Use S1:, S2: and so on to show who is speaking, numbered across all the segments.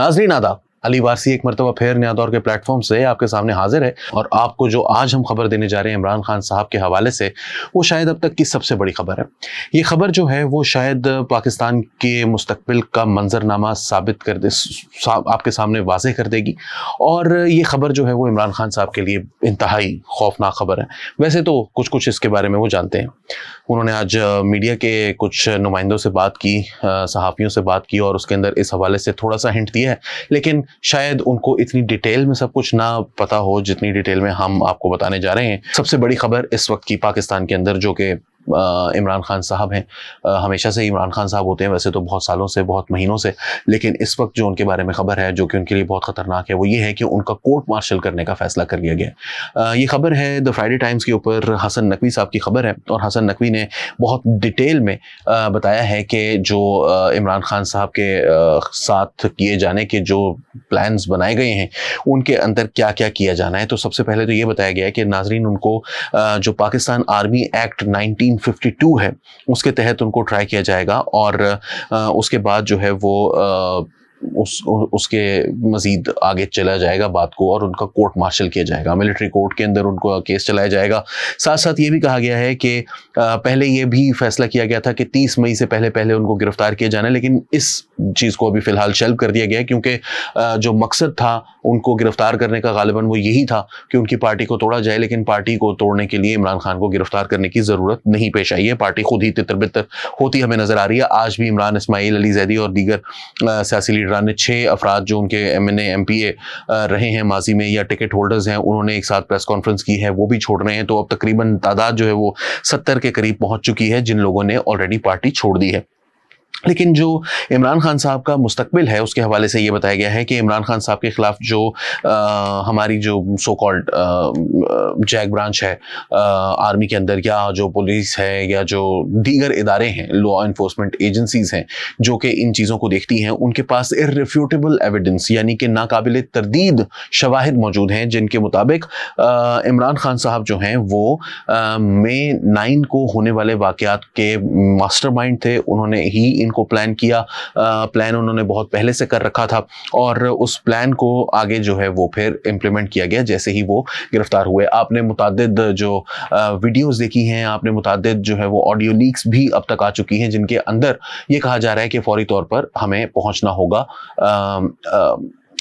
S1: नाजरीन आदाब अली वारसी एक मरतबा फिर नया दौर के प्लेटफॉर्म से आपके सामने हाजिर है और आपको जो आज हम खबर देने जा रहे हैं इमरान खान साहब के हवाले से वो शायद अब तक की सबसे बड़ी खबर है ये खबर जो है वो शायद पाकिस्तान के मुस्तबिल का मंजरनामा साबित कर दे सा, आपके सामने वाजह कर देगी और ये खबर जो है वो इमरान खान साहब के लिए इंतहाई खौफनाक खबर है वैसे तो कुछ कुछ इसके बारे में वो जानते हैं उन्होंने आज मीडिया के कुछ नुमाइंदों से बात की सहाफ़ियों से बात की और उसके अंदर इस हवाले से थोड़ा सा हिंट दिया है लेकिन शायद उनको इतनी डिटेल में सब कुछ ना पता हो जितनी डिटेल में हम आपको बताने जा रहे हैं सबसे बड़ी खबर इस वक्त की पाकिस्तान के अंदर जो कि इमरान खान साहब हैं हमेशा से इमरान खान साहब होते हैं वैसे तो बहुत सालों से बहुत महीनों से लेकिन इस वक्त जो उनके बारे में खबर है जो कि उनके लिए बहुत ख़तरनाक है वो ये है कि उनका कोर्ट मार्शल करने का फैसला कर लिया गया ये खबर है द फ्राइडे टाइम्स के ऊपर हसन नकवी साहब की खबर है और हसन नकवी ने बहुत डिटेल में बताया है कि जो इमरान खान साहब के साथ किए जाने के जो प्लान्स बनाए गए हैं उनके अंदर क्या क्या किया जाना है तो सबसे पहले तो ये बताया गया है कि नाजरीन उनको जो पाकिस्तान आर्मी एक्ट नाइनटीन 1952 है उसके तहत उनको ट्राई किया जाएगा और उसके बाद जो है वो उस उसके मजीद आगे चला जाएगा बात को और उनका कोर्ट मार्शल किया जाएगा मिलिट्री कोर्ट के अंदर उनको केस चलाया जाएगा साथ साथ ये भी कहा गया है कि पहले ये भी फैसला किया गया था कि 30 मई से पहले पहले उनको गिरफ्तार किया जाना लेकिन इस चीज़ को अभी फ़िलहाल शेल्व कर दिया गया क्योंकि जो मकसद था उनको गिरफ्तार करने का गालिबा वो यही था कि उनकी पार्टी को तोड़ा जाए लेकिन पार्टी को तोड़ने के लिए इमरान खान को गिरफ्तार करने की ज़रूरत नहीं पेश आई है पार्टी खुद ही तितर बितर होती हमें नज़र आ रही है आज भी इमरान इसमाइल अली जैदी और दीगर सियासी लीडर निगरान ने छः अफराद जो उनके M N M P A रहे हैं माजी में या टिकट होल्डर्स हैं उन्होंने एक साथ प्रेस कॉन्फ्रेंस की है वो भी छोड़ रहे हैं तो अब तकरीबन तादाद जो है वो सत्तर के करीब पहुंच चुकी है जिन लोगों ने ऑलरेडी पार्टी छोड़ दी है लेकिन जो इमरान खान साहब का मुस्तबिल है उसके हवाले से ये बताया गया है कि इमरान खान साहब के ख़िलाफ़ जो आ, हमारी जो सो कॉल्ड जैक ब्रांच है आ, आर्मी के अंदर या जो पुलिस है या जो दीगर इदारे हैं लॉ इन्फोर्समेंट एजेंसीज़ हैं जो कि इन चीज़ों को देखती हैं उनके पास इरफ्यूटेबल एविडेंस यानी कि नाकबिल तरदीद शवाहद मौजूद हैं जिनके मुताबिक इमरान खान साहब जो हैं वो मे नाइन को होने वाले वाक़ के मास्टर थे उन्होंने ही इनको प्लान किया प्लान उन्होंने बहुत पहले से कर रखा था और उस प्लान को आगे जो है वो फिर इम्प्लीमेंट किया गया जैसे ही वो गिरफ्तार हुए आपने मुतद जो वीडियोज देखी हैं आपने मुतद जो है वो ऑडियो लीक्स भी अब तक आ चुकी हैं जिनके अंदर ये कहा जा रहा है कि फौरी तौर पर हमें पहुंचना होगा आ, आ,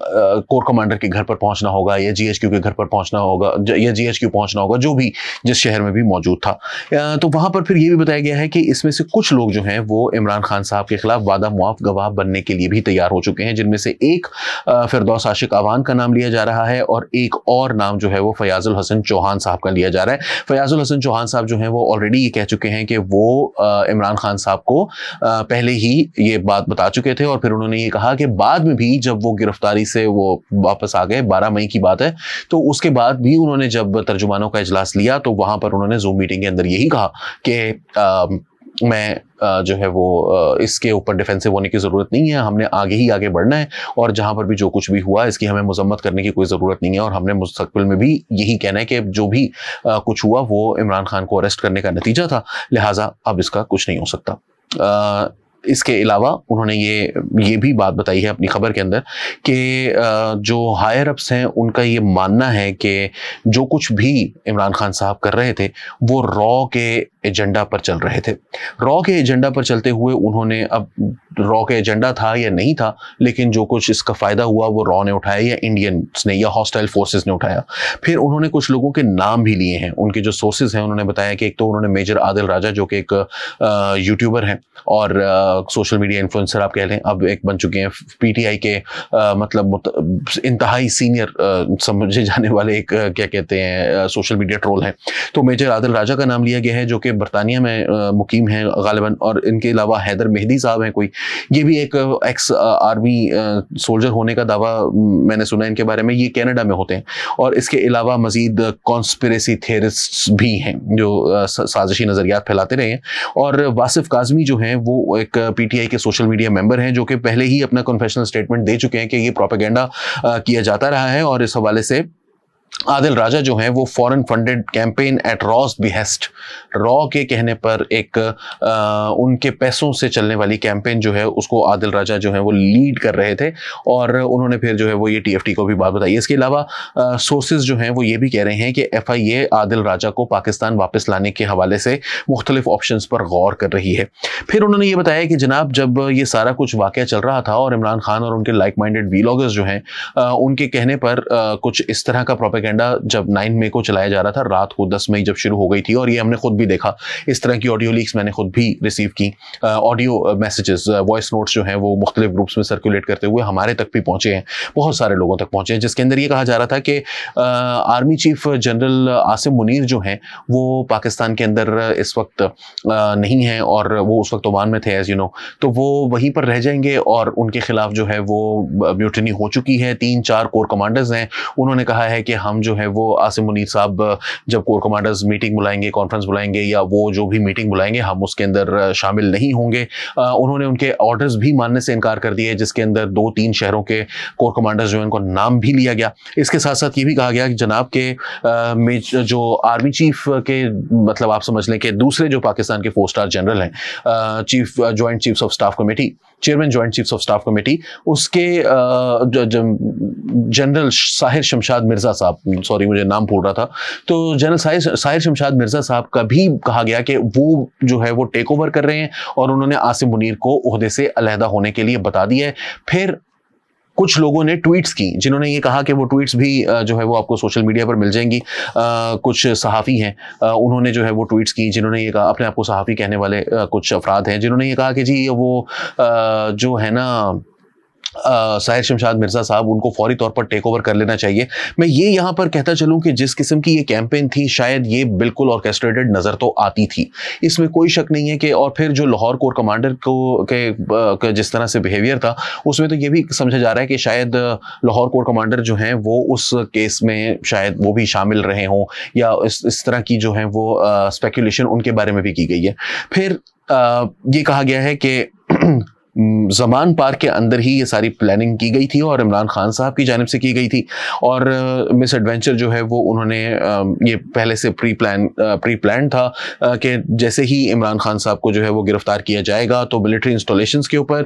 S1: कोर कमांडर के घर पर पहुंचना होगा या जीएचक्यू के घर पर पहुंचना होगा या जीएचक्यू पहुंचना होगा जो भी जिस शहर में भी मौजूद था तो वहां पर फिर ये भी बताया गया है कि इसमें से कुछ लोग जो हैं वो इमरान खान साहब के खिलाफ वादा मुआफ गवाह बनने के लिए भी तैयार हो चुके हैं जिनमें से एक फिरदौस आशिक अवान का नाम लिया जा रहा है और एक और नाम जो है वो फयाजुल हसन चौहान साहब का लिया जा रहा है फयाजुल हसन चौहान साहब जो है वो ऑलरेडी ये कह चुके हैं कि वो इमरान खान साहब को पहले ही ये बात बता चुके थे और फिर उन्होंने ये कहा कि बाद में भी जब वो गिरफ्तारी से वो वापस आ गए बारह मई की बात है तो उसके बाद भी उन्होंने जब तर्जुमानों का इजलास लिया तो वहां पर उन्होंने जूम मीटिंग के अंदर यही कहा कि मैं जो है वो इसके ऊपर डिफेंसिव होने की ज़रूरत नहीं है हमने आगे ही आगे बढ़ना है और जहाँ पर भी जो कुछ भी हुआ इसकी हमें मजम्मत करने की कोई ज़रूरत नहीं है और हमने मुस्तबिल में भी यही कहना है कि जो भी कुछ हुआ वो इमरान खान को अरेस्ट करने का नतीजा था लिहाजा अब इसका कुछ नहीं हो सकता इसके अलावा उन्होंने ये ये भी बात बताई है अपनी खबर के अंदर कि जो हायर अप्स हैं उनका ये मानना है कि जो कुछ भी इमरान खान साहब कर रहे थे वो रॉ के एजेंडा पर चल रहे थे रॉ के एजेंडा पर चलते हुए उन्होंने अब रॉ का एजेंडा था या नहीं था लेकिन जो कुछ इसका फ़ायदा हुआ वो रॉ ने उठाया या इंडियंस ने या हॉस्टाइल फोर्सेस ने उठाया फिर उन्होंने कुछ लोगों के नाम भी लिए हैं उनके जो सोर्सेज हैं उन्होंने बताया कि एक तो उन्होंने मेजर आदिल राजा जो कि एक यूट्यूबर हैं और सोशल मीडिया इन्फ्लुएंसर आप कह लें अब एक बन चुके हैं पीटीआई के आ, मतलब इंतहाई सीनियर समझे जाने वाले एक आ, क्या कहते हैं सोशल मीडिया ट्रोल हैं तो मेजर आदिल राजा का नाम लिया गया है जो कि बरतानिया में मुकीम हैं गालिबा और इनके अलावा हैदर मेहदी साहब हैं कोई ये भी एक एक्स आर्मी सोल्जर होने का दावा मैंने सुना इनके बारे में ये कनाडा में होते हैं और इसके अलावा मजीद कॉन्स्परेसी थेरिस्ट भी हैं जो साजिशी नज़रियात फैलाते रहे हैं और वासिफ काजमी जो हैं वो एक पीटीआई के सोशल मीडिया मेंबर हैं जो कि पहले ही अपना कन्फेशनल स्टेटमेंट दे चुके हैं कि ये प्रोपेगेंडा किया जाता रहा है और इस हवाले से आदिल राजा जो है वो foreign funded campaign at RAW's behest रॉ के कहने पर एक आ, उनके पैसों से चलने वाली कैंपेन जो है उसको आदिल राजा जो है वो लीड कर रहे थे और उन्होंने फिर जो है वो ये टीएफटी को भी बात बताई इसके अलावा सोर्सेज जो हैं वो ये भी कह रहे हैं कि एफ आदिल राजा को पाकिस्तान वापस लाने के हवाले से मुख्तलिफ ऑप्शन पर गौर कर रही है फिर उन्होंने ये बताया कि जनाब जब ये सारा कुछ वाक़ चल रहा था और इमरान खान और उनके लाइक माइंडेड वीलॉगर्स जो हैं उनके कहने पर कुछ इस तरह का प्रोपेक प्रोपेगेंडा जब नाइन मई को चलाया जा रहा था रात को दस मई जब शुरू हो गई थी और ये हमने खुद भी देखा इस तरह की ऑडियो लीक्स मैंने खुद भी रिसीव की ऑडियो मैसेजेस वॉइस नोट्स जो हैं वो मुख्तलि ग्रुप्स में सर्कुलेट करते हुए हमारे तक भी पहुंचे हैं बहुत सारे लोगों तक पहुंचे हैं जिसके अंदर ये कहा जा रहा था कि army chief general Asim Munir जो हैं वो पाकिस्तान के अंदर इस वक्त नहीं हैं और वो उस वक्त ओमान में थे एज़ यू नो तो वो वहीं पर रह जाएंगे और उनके खिलाफ जो है वो म्यूटनी हो चुकी है तीन चार कोर कमांडर्स हैं उन्होंने कहा है कि हम हम जो है वो आसिम मुनीर साहब जब कोर कमांडर्स मीटिंग बुलाएंगे कॉन्फ्रेंस बुलाएंगे या वो जो भी मीटिंग बुलाएंगे हम उसके अंदर शामिल नहीं होंगे उन्होंने उनके ऑर्डर्स भी मानने से इनकार कर दिए जिसके अंदर दो तीन शहरों के कोर कमांडर्स जो है उनको नाम भी लिया गया इसके साथ साथ ये भी कहा गया कि जनाब के जो आर्मी चीफ के मतलब आप समझ लें कि दूसरे जो पाकिस्तान के फोर स्टार जनरल हैं chief joint chiefs of staff committee chairman joint chiefs of staff committee उसके जनरल साहिर शमशाद मिर्ज़ा साहब सॉरी मुझे नाम भूल रहा था तो जनरल साहिर साहिर शमशाद मिर्ज़ा साहब का भी कहा गया कि वो जो है वो टेक ओवर कर रहे हैं और उन्होंने आसिम मुनीर को अहदे से अलहदा होने के लिए बता दिया है फिर कुछ लोगों ने ट्वीट्स की जिन्होंने ये कहा कि वो ट्वीट्स भी जो है वो आपको सोशल मीडिया पर मिल जाएंगी कुछ सहाफ़ी हैं उन्होंने जो है वो ट्वीट्स की जिन्होंने ये कहा अपने आप को सहाफ़ी कहने वाले कुछ अफराद हैं जिन्होंने ये कहा कि जी वो जो है ना साहिर शमशाद मिर्ज़ा साहब उनको फौरी तौर पर टेक ओवर कर लेना चाहिए मैं ये यहाँ पर कहता चलूँ कि जिस किस्म की ये कैंपेन थी शायद ये बिल्कुल ऑर्केस्ट्रेटेड नज़र तो आती थी इसमें कोई शक नहीं है कि और फिर जो लाहौर कोर कमांडर को के जिस तरह से बिहेवियर था उसमें तो ये भी समझा जा रहा है कि शायद लाहौर कोर कमांडर जो हैं वो उस केस में शायद वो भी शामिल रहे हों या इस इस तरह की जो है वो स्पेकुलेशन उनके बारे में भी की गई है फिर आ, ये कहा गया है कि हम्म, जमान पार्क के अंदर ही ये सारी प्लानिंग की गई थी और इमरान खान साहब की जानब से की गई थी और मिस एडवेंचर जो है वो उन्होंने ये पहले से प्री प्लान प्री प्लान था कि जैसे ही इमरान खान साहब को जो है वो गिरफ्तार किया जाएगा तो मिलिट्री इंस्टॉलेशन के ऊपर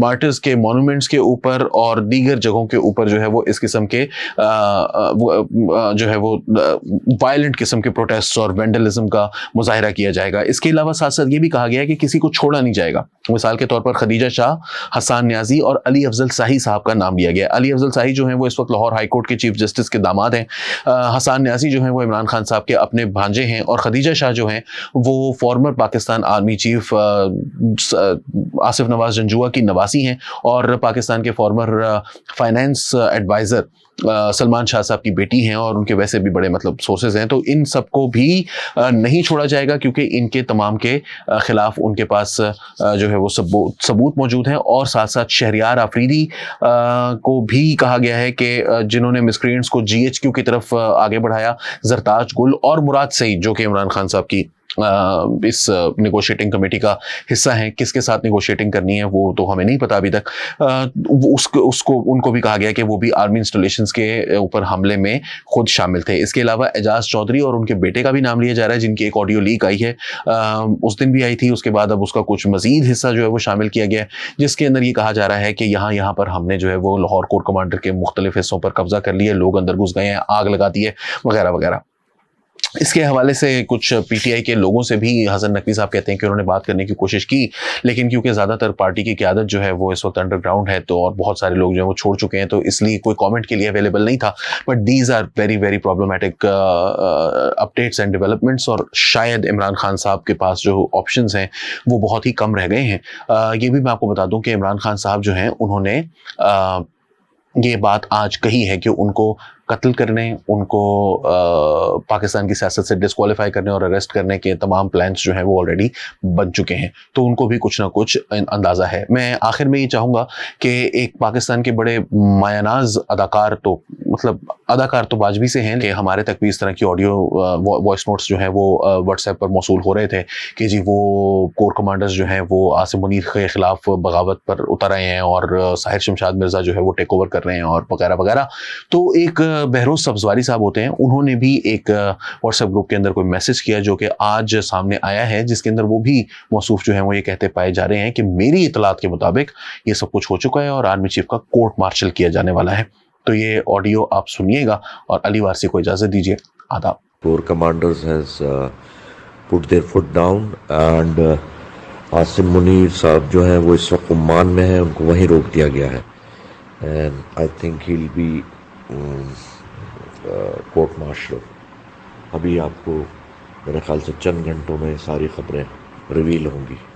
S1: मार्टर्स के मोनूमेंट्स के ऊपर और दीगर जगहों के ऊपर जो है वो इस किस्म के जो है वो वायलेंट किस्म के प्रोटेस्ट और वेंडलिज्म का मुजाहरा किया जाएगा इसके अलावा साथ साथ ये भी कहा गया कि किसी को छोड़ा नहीं जाएगा मिसाल के तौर पर खदीजा शाह हसान न्याजी और अली अफजल शाही साहब का नाम लिया गया अली अफजल शाही जो है वो इस वक्त लाहौर हाईकोर्ट के चीफ जस्टिस के दामाद हैं हसान न्याजी जो है वो इमरान खान साहब के अपने भांजे हैं और खदीजा शाह जो है वो former Pakistan army chief Asif Nawaz Janjua की नवासी हैं और पाकिस्तान के former finance adviser Salman Shah साहब की बेटी हैं और उनके वैसे भी बड़े मतलब सोर्सेज हैं तो इन सबको भी नहीं छोड़ा जाएगा क्योंकि इनके तमाम के खिलाफ उनके पास जो है वो सबूत सबूत मौजूद हैं और साथ साथ शहरियार आफरीदी को भी कहा गया है कि जिन्होंने मिसक्रियंट्स को जी की तरफ आगे बढ़ाया जरताज गुल और मुराद सईद जो कि इमरान खान साहब की इस निगोशिएटिंग कमेटी का हिस्सा हैं किसके साथ निगोशिएटिंग करनी है वो तो हमें नहीं पता अभी तक उसको उसको उनको भी कहा गया कि वो भी आर्मी इंस्टॉलेशन के ऊपर हमले में खुद शामिल थे इसके अलावा एजाज चौधरी और उनके बेटे का भी नाम लिया जा रहा है जिनकी एक ऑडियो लीक आई है उस दिन भी आई थी उसके बाद अब उसका कुछ मजीद हिस्सा जो है वो शामिल किया गया जिसके अंदर ये कहा जा रहा है कि यहाँ यहाँ पर हमने जो है वो लाहौर कोर कमांडर के मुख्तलिफ हिस्सों पर कब्जा कर लिया लोग अंदर घुस गए हैं आग लगा दी है वगैरह वगैरह इसके हवाले से कुछ पीटीआई के लोगों से भी हसन नकवी साहब कहते हैं कि उन्होंने बात करने की कोशिश की लेकिन क्योंकि ज़्यादातर पार्टी की क्यादत जो है वो इस वक्त अंडरग्राउंड है तो और बहुत सारे लोग जो है वो छोड़ चुके हैं तो इसलिए कोई कमेंट के लिए अवेलेबल नहीं था but these are very very problematic updates and developments और शायद इमरान खान साहब के पास जो ऑप्शन हैं वो बहुत ही कम रह गए हैं uh, ये भी मैं आपको बता दूँ कि इमरान खान साहब जो हैं उन्होंने uh, ये बात आज कही है कि उनको कत्ल करने उनको पाकिस्तान की सियासत से डिसक्वालीफाई करने और अरेस्ट करने के तमाम प्लान्स जो हैं वो ऑलरेडी बन चुके हैं तो उनको भी कुछ ना कुछ अंदाज़ा है मैं आखिर में ये चाहूँगा कि एक पाकिस्तान के बड़े मायानाज अदाकार तो मतलब अदाकार तो बाजवी से हैं कि हमारे तक भी इस तरह की ऑडियो वॉइस नोट्स जो हैं वो व्हाट्सएप पर मौसू हो रहे थे कि जी वो कोर कमांडर्स जो हैं वो आसिम मुनीर के ख़िलाफ़ बगावत पर उतर आए हैं और साहिर शमशाद मिर्ज़ा जो है वो टेक ओवर कर रहे हैं और वगैरह वगैरह तो एक बहरोज सब्जवारी साहब होते हैं उन्होंने भी एक व्हाट्सएप ग्रुप के अंदर कोई मैसेज किया जो कि आज सामने आया है जिसके अंदर वो भी मौसूफ जो है वो ये कहते पाए जा रहे हैं कि मेरी इतलात के मुताबिक ये सब कुछ हो चुका है और आर्मी चीफ का कोर्ट मार्शल किया जाने वाला है तो ये ऑडियो आप सुनिएगा और अली वारसी को इजाज़त दीजिए आदाब corps commanders has put their foot down and Asim Munir साहब जो है वो इस वक्त उमान में है उनको वहीं रोक दिया गया है and I think he will be court martial अभी आपको मेरे ख्याल से चंद घंटों में सारी खबरें रिवील होंगी